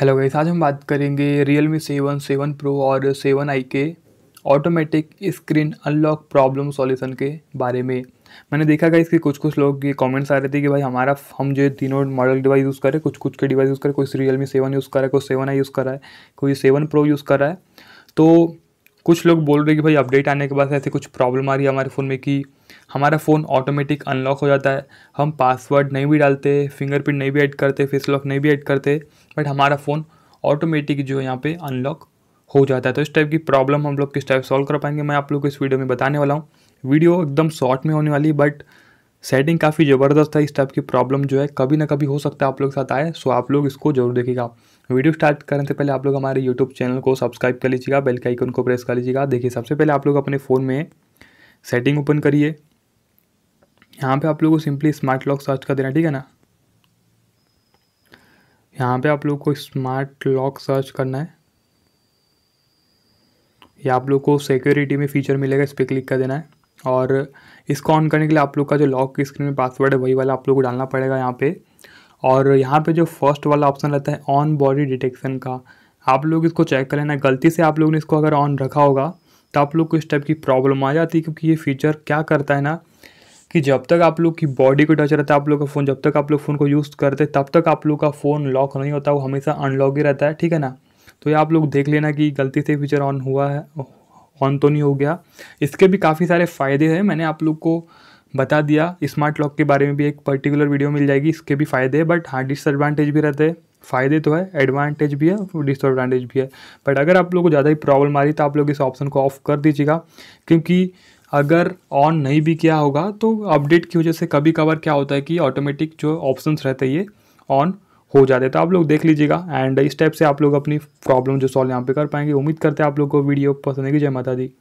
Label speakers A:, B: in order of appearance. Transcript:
A: hello guys आज हम बात करेंगे Realme seven seven pro और सेवन आई के automatic screen unlock problem solution के बारे में मैंने देखा गाइस कि कुछ कुछ लोग ये कमेंट्स आ रहे थे कि भाई हमारा हम जो तीनों मॉडल डिवाइस यूज़ करें कुछ कुछ के डिवाइस यूज़ करें कोई रियल मी सेवन यूज़ करा है कोई सेवन आई यूज़ करा है कोई सेवन प्रो यूज़ करा है तो कुछ लोग बोल रहे हैं कि भाई अपडेट आने के बाद ऐसे कुछ प्रॉब्लम आ रही है हमारे फ़ोन में कि हमारा फ़ोन ऑटोमेटिक अनलॉक हो जाता है हम पासवर्ड नहीं भी डालते फिंगरप्रिंट नहीं भी ऐड करते फेस लॉक नहीं भी ऐड करते बट हमारा फ़ोन ऑटोमेटिक जो है यहाँ पे अनलॉक हो जाता है तो इस टाइप की प्रॉब्लम हम लोग किस टाइप सॉल्व कर पाएंगे मैं आप लोग को इस वीडियो में बताने वाला हूँ वीडियो एकदम शॉर्ट में होने वाली बट सेटिंग काफ़ी ज़बरदस्त है इस टाइप की प्रॉब्लम जो है कभी ना कभी हो सकता है आप लोग के साथ आए सो आप लोग इसको जरूर देखिएगा वीडियो स्टार्ट करने से पहले आप लोग हमारे यूट्यूब चैनल को सब्सक्राइब कर लीजिएगा बेल का आइकन को प्रेस कर लीजिएगा देखिए सबसे पहले आप लोग अपने फ़ोन में सेटिंग ओपन करिए यहाँ पे आप लोग को सिंपली स्मार्ट लॉक सर्च कर देना ठीक है ना यहाँ पे आप लोग को स्मार्ट लॉक सर्च करना है या आप लोग को सिक्योरिटी में फ़ीचर मिलेगा इस पर क्लिक कर देना है और इसको ऑन करने के लिए आप लोग का जो लॉक स्क्रीन में पासवर्ड है वही वाला आप लोग को डालना पड़ेगा यहाँ पे और यहाँ पे जो फर्स्ट वाला ऑप्शन रहता है ऑन बॉडी डिटेक्शन का आप लोग इसको चेक कर लेना गलती से आप लोग ने इसको अगर ऑन रखा होगा तो आप लोग को इस टाइप की प्रॉब्लम आ जाती है क्योंकि ये फीचर क्या करता है ना कि जब तक आप लोग की बॉडी को टच रहता है आप लोग का फ़ोन जब तक आप लोग फ़ोन को यूज़ करते तब तक आप लोग का फ़ोन लॉक नहीं होता वो हमेशा अनलॉक ही रहता है ठीक है ना तो ये आप लोग देख लेना कि गलती से फीचर ऑन हुआ है ऑन तो नहीं हो गया इसके भी काफ़ी सारे फ़ायदे हैं मैंने आप लोग को बता दिया स्मार्ट लॉक के बारे में भी एक पर्टिकुलर वीडियो मिल जाएगी इसके भी फ़ायदे बट हाँ डिसएडवांटेज भी रहते हैं फ़ायदे तो है एडवांटेज भी है डिसएडवांटेज भी है बट अगर आप लोग को ज़्यादा ही प्रॉब्लम आ रही तो आप लोग इस ऑप्शन को ऑफ़ कर दीजिएगा क्योंकि अगर ऑन नहीं भी किया होगा तो अपडेट की वजह से कभी कभार क्या होता है कि ऑटोमेटिक जो ऑप्शंस रहते हैं ये ऑन हो जाते तो आप लोग देख लीजिएगा एंड इस टाइप से आप लोग अपनी प्रॉब्लम जो सॉल्व यहाँ पे कर पाएंगे उम्मीद करते हैं आप लोग को वीडियो पसंद आएगी जय माता दी